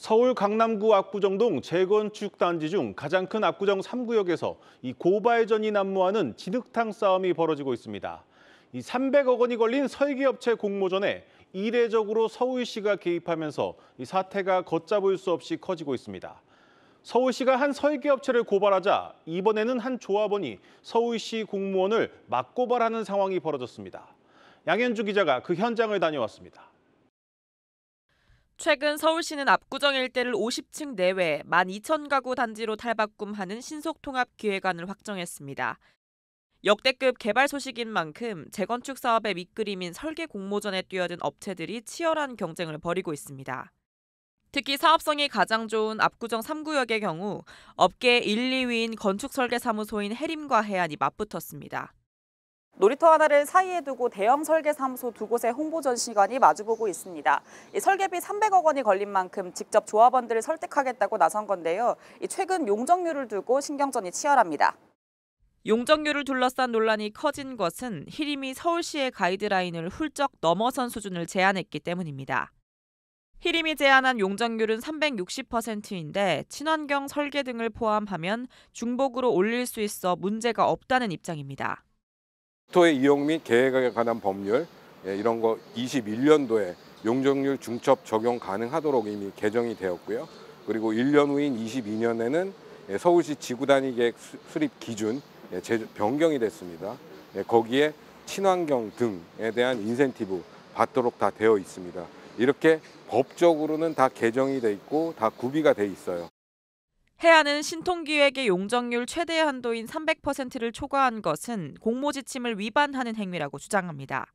서울 강남구 압구정동 재건축 단지 중 가장 큰 압구정 3구역에서 이 고발전이 난무하는 진흙탕 싸움이 벌어지고 있습니다. 이 300억 원이 걸린 설계업체 공모전에 이례적으로 서울시가 개입하면서 이 사태가 걷잡을 수 없이 커지고 있습니다. 서울시가 한 설계업체를 고발하자 이번에는 한 조합원이 서울시 공무원을 맞고발하는 상황이 벌어졌습니다. 양현주 기자가 그 현장을 다녀왔습니다. 최근 서울시는 압구정 일대를 50층 내외 12,000 가구 단지로 탈바꿈하는 신속통합기획안을 확정했습니다. 역대급 개발 소식인 만큼 재건축 사업의 밑그림인 설계 공모전에 뛰어든 업체들이 치열한 경쟁을 벌이고 있습니다. 특히 사업성이 가장 좋은 압구정 3구역의 경우 업계 1, 2위인 건축설계사무소인 해림과 해안이 맞붙었습니다. 놀이터 하나를 사이에 두고 대형 설계사무소 두 곳의 홍보 전시관이 마주보고 있습니다. 설계비 300억 원이 걸린 만큼 직접 조합원들을 설득하겠다고 나선 건데요. 최근 용적률을 두고 신경전이 치열합니다. 용적률을 둘러싼 논란이 커진 것은 히림이 서울시의 가이드라인을 훌쩍 넘어선 수준을 제안했기 때문입니다. 히림이 제안한 용적률은 360%인데 친환경 설계 등을 포함하면 중복으로 올릴 수 있어 문제가 없다는 입장입니다. 토의 이용 및 계획에 관한 법률 예, 이런 거 21년도에 용적률 중첩 적용 가능하도록 이미 개정이 되었고요. 그리고 1년 후인 22년에는 예, 서울시 지구단위 계획 수립 기준 예, 변경이 됐습니다. 거기에 친환경 등에 대한 인센티브 받도록 다 되어 있습니다. 이렇게 법적으로는 다 개정이 돼 있고 다 구비가 돼 있어요. 해안은 신통기획의 용적률 최대 한도인 300%를 초과한 것은 공모 지침을 위반하는 행위라고 주장합니다.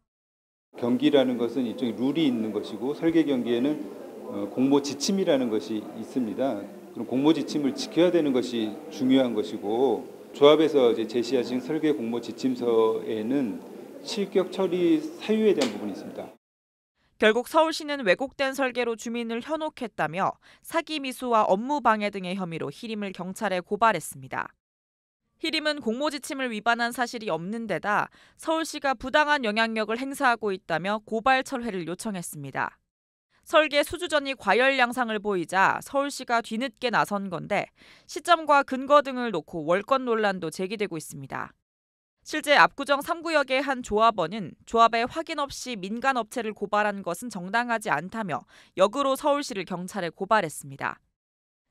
경기라는 것은 일종의 룰이 있는 것이고 설계 경기에는 어, 공모 지침이라는 것이 있습니다. 그럼 공모 지침을 지켜야 되는 것이 중요한 것이고 조합에서 제시하신 설계 공모 지침서에는 실격 처리 사유에 대한 부분이 있습니다. 결국 서울시는 왜곡된 설계로 주민을 현혹했다며 사기 미수와 업무 방해 등의 혐의로 희림을 경찰에 고발했습니다. 희림은 공모지침을 위반한 사실이 없는 데다 서울시가 부당한 영향력을 행사하고 있다며 고발 철회를 요청했습니다. 설계 수주전이 과열 양상을 보이자 서울시가 뒤늦게 나선 건데 시점과 근거 등을 놓고 월권 논란도 제기되고 있습니다. 실제 압구정 3구역의 한 조합원은 조합에 확인 없이 민간 업체를 고발한 것은 정당하지 않다며 역으로 서울시를 경찰에 고발했습니다.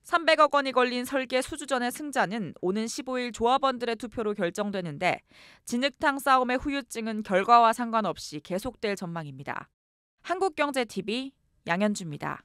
300억 원이 걸린 설계 수주전의 승자는 오는 15일 조합원들의 투표로 결정되는데 진흙탕 싸움의 후유증은 결과와 상관없이 계속될 전망입니다. 한국경제TV 양현주입니다.